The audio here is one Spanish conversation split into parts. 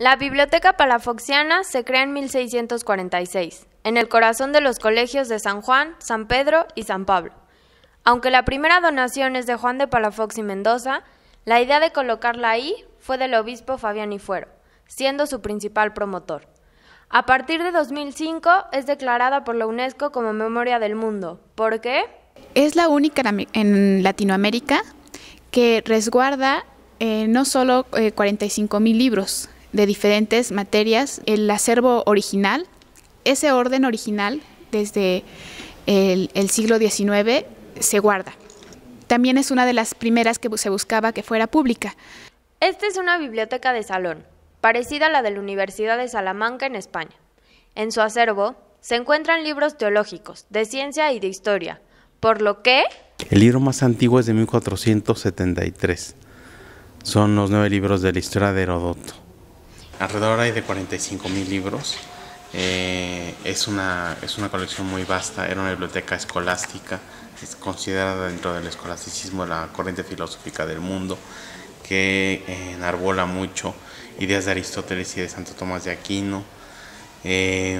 La Biblioteca Palafoxiana se crea en 1646, en el corazón de los colegios de San Juan, San Pedro y San Pablo. Aunque la primera donación es de Juan de Palafox y Mendoza, la idea de colocarla ahí fue del obispo Fabián Ifuero, siendo su principal promotor. A partir de 2005 es declarada por la UNESCO como Memoria del Mundo. ¿Por qué? Es la única en Latinoamérica que resguarda eh, no solo 45.000 eh, libros, de diferentes materias, el acervo original, ese orden original desde el, siglo XIX se guarda. También es una de las primeras que se buscaba que fuera pública. Esta es una biblioteca de salón, parecida a la de la Universidad de Salamanca en España. En su acervo se encuentran libros teológicos, de ciencia y de historia, por lo que... El libro más antiguo es de 1473. Son los nueve libros de la historia de Herodoto alrededor hay de 45 mil libros. Eh, es, una, es una colección muy vasta, era una biblioteca escolástica, es considerada dentro del escolasticismo la corriente filosófica del mundo, que eh, enarbola mucho ideas de Aristóteles y de Santo Tomás de Aquino. Eh,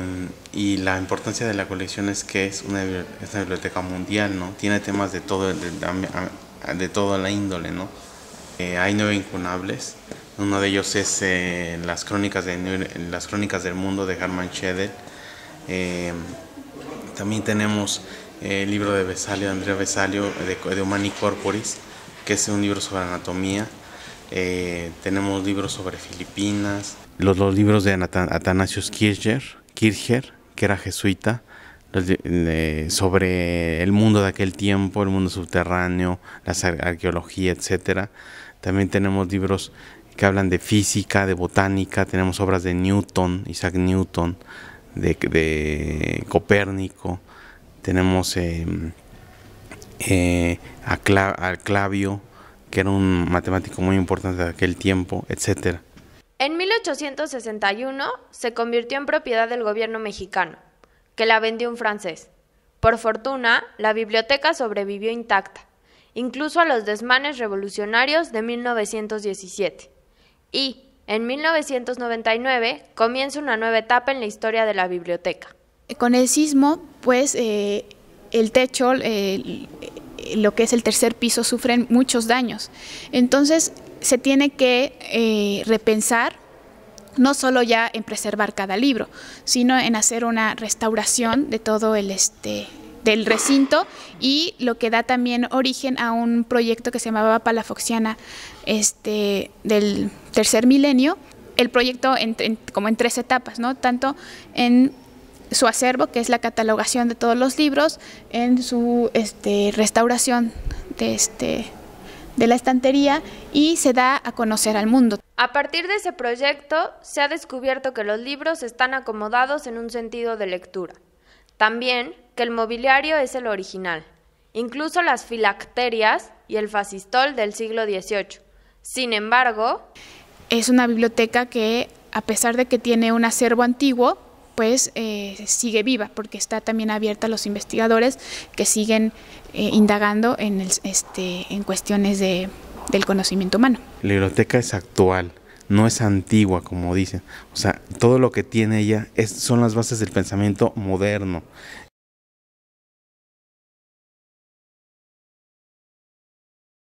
y la importancia de la colección es que es una, es una biblioteca mundial, ¿no? Tiene temas de todo, de, de, toda la índole, ¿no? hay nueve incunables, uno de ellos es eh, las, crónicas de, las Crónicas del Mundo de Herman Schedel. Eh, también tenemos eh, el libro de Andrea Besalio, de, de, Humani Corporis, que es un libro sobre anatomía. tenemos libros sobre Filipinas. Los, libros de Atanasius Kircher, que era jesuita, sobre el mundo de aquel tiempo, el mundo subterráneo, la arqueología, etcétera. También tenemos libros que hablan de física, de botánica, tenemos obras de Newton, Isaac Newton, de, Copérnico, tenemos em, eh, Clavio, que era un matemático muy importante de aquel tiempo, etc. En 1861 se convirtió en propiedad del gobierno mexicano, que la vendió un francés. Por fortuna, la biblioteca sobrevivió intacta, incluso a los desmanes revolucionarios de 1917 y, en 1999, comienza una nueva etapa en la historia de la biblioteca. Con el sismo, pues eh, el techo, eh, lo que es el tercer piso, sufren muchos daños. Entonces, se tiene que eh, repensar no solo ya en preservar cada libro, sino en hacer una restauración de todo el este el recinto y lo que da también origen a un proyecto que se llamaba Palafoxiana este, del tercer milenio. El proyecto como en tres etapas, ¿no? tanto en su acervo, que es la catalogación de todos los libros, en su este, restauración de, este, de la estantería y se da a conocer al mundo. A partir de ese proyecto se ha descubierto que los libros están acomodados en un sentido de lectura. También que el mobiliario es el original, incluso las filacterias y el fascistol del siglo XVIII. Sin embargo, es una biblioteca que, a pesar de que tiene un acervo antiguo, pues eh, sigue viva, porque está también abierta a los investigadores que siguen eh, indagando en, este, en cuestiones de, del conocimiento humano. La biblioteca es actual, no es antigua, como dicen. O sea, todo lo que tiene ella es, son las bases del pensamiento moderno.